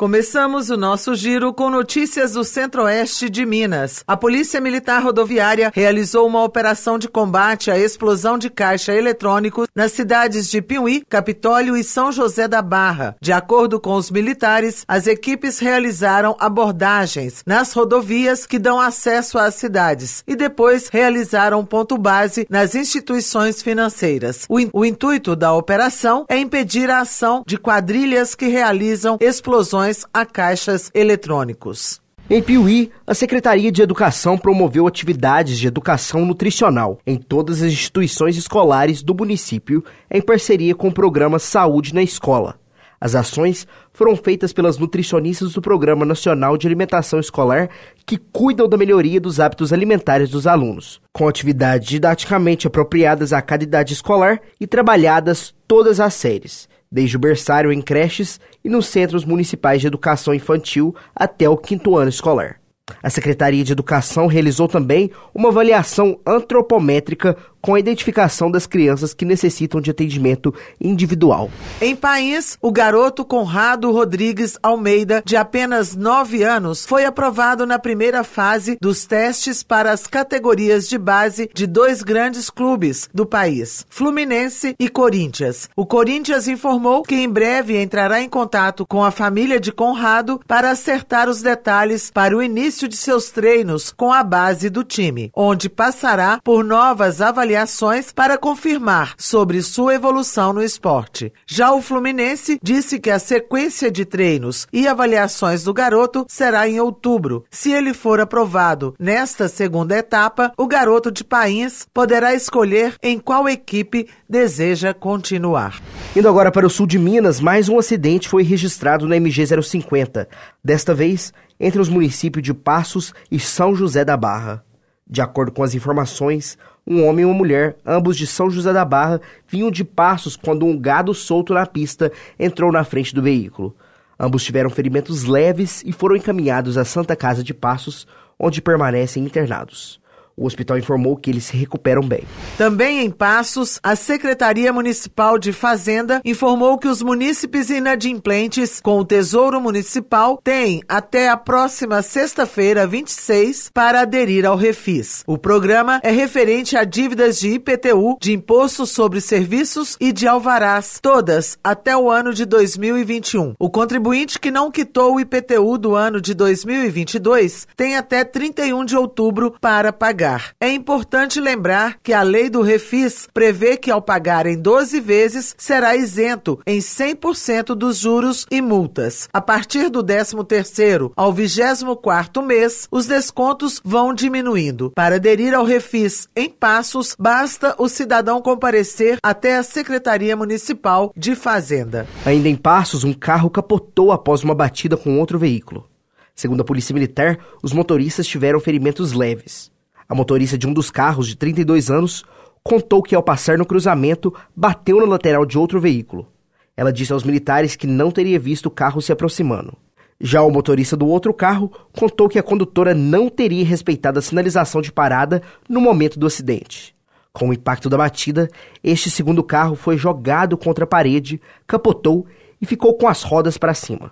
Começamos o nosso giro com notícias do centro-oeste de Minas. A Polícia Militar Rodoviária realizou uma operação de combate à explosão de caixa eletrônico nas cidades de Piuí, Capitólio e São José da Barra. De acordo com os militares, as equipes realizaram abordagens nas rodovias que dão acesso às cidades e depois realizaram ponto base nas instituições financeiras. O, in o intuito da operação é impedir a ação de quadrilhas que realizam explosões a caixas eletrônicos. Em Piuí, a Secretaria de Educação promoveu atividades de educação nutricional em todas as instituições escolares do município, em parceria com o programa Saúde na Escola. As ações foram feitas pelas nutricionistas do Programa Nacional de Alimentação Escolar, que cuidam da melhoria dos hábitos alimentares dos alunos, com atividades didaticamente apropriadas a cada idade escolar e trabalhadas todas as séries desde o berçário em creches e nos centros municipais de educação infantil até o quinto ano escolar. A Secretaria de Educação realizou também uma avaliação antropométrica com a identificação das crianças que necessitam de atendimento individual. Em país, o garoto Conrado Rodrigues Almeida, de apenas 9 anos, foi aprovado na primeira fase dos testes para as categorias de base de dois grandes clubes do país, Fluminense e Corinthians. O Corinthians informou que em breve entrará em contato com a família de Conrado para acertar os detalhes para o início de seus treinos com a base do time, onde passará por novas avaliações avaliações para confirmar sobre sua evolução no esporte. Já o Fluminense disse que a sequência de treinos e avaliações do garoto será em outubro. Se ele for aprovado nesta segunda etapa, o garoto de Pains poderá escolher em qual equipe deseja continuar. Indo agora para o sul de Minas, mais um acidente foi registrado na MG 050. Desta vez, entre os municípios de Passos e São José da Barra. De acordo com as informações, um homem e uma mulher, ambos de São José da Barra, vinham de passos quando um gado solto na pista entrou na frente do veículo. Ambos tiveram ferimentos leves e foram encaminhados à Santa Casa de Passos, onde permanecem internados. O hospital informou que eles se recuperam bem. Também em Passos, a Secretaria Municipal de Fazenda informou que os munícipes inadimplentes com o Tesouro Municipal têm até a próxima sexta-feira, 26, para aderir ao Refis. O programa é referente a dívidas de IPTU, de Imposto sobre Serviços e de alvarás, todas até o ano de 2021. O contribuinte que não quitou o IPTU do ano de 2022 tem até 31 de outubro para pagar pagar. É importante lembrar que a lei do Refis prevê que ao pagar em 12 vezes será isento em 100% dos juros e multas. A partir do 13º ao 24º mês, os descontos vão diminuindo. Para aderir ao Refis em Passos, basta o cidadão comparecer até a Secretaria Municipal de Fazenda. Ainda em Passos, um carro capotou após uma batida com outro veículo. Segundo a Polícia Militar, os motoristas tiveram ferimentos leves. A motorista de um dos carros, de 32 anos, contou que ao passar no cruzamento, bateu na lateral de outro veículo. Ela disse aos militares que não teria visto o carro se aproximando. Já o motorista do outro carro contou que a condutora não teria respeitado a sinalização de parada no momento do acidente. Com o impacto da batida, este segundo carro foi jogado contra a parede, capotou e ficou com as rodas para cima.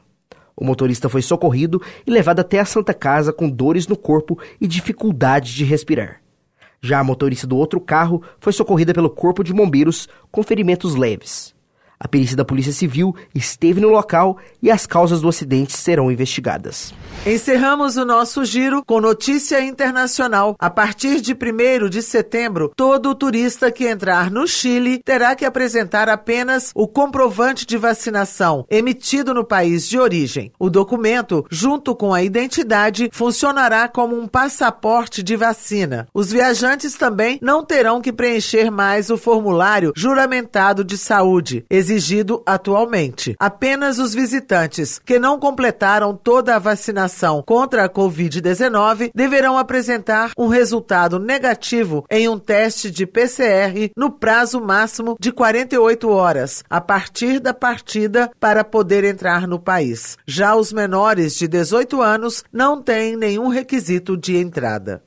O motorista foi socorrido e levado até a Santa Casa com dores no corpo e dificuldade de respirar. Já a motorista do outro carro foi socorrida pelo Corpo de Bombeiros com ferimentos leves. A perícia da Polícia Civil esteve no local e as causas do acidente serão investigadas. Encerramos o nosso giro com notícia internacional. A partir de 1 de setembro, todo turista que entrar no Chile terá que apresentar apenas o comprovante de vacinação emitido no país de origem. O documento, junto com a identidade, funcionará como um passaporte de vacina. Os viajantes também não terão que preencher mais o formulário juramentado de saúde exigido atualmente. Apenas os visitantes que não completaram toda a vacinação contra a Covid-19 deverão apresentar um resultado negativo em um teste de PCR no prazo máximo de 48 horas, a partir da partida para poder entrar no país. Já os menores de 18 anos não têm nenhum requisito de entrada.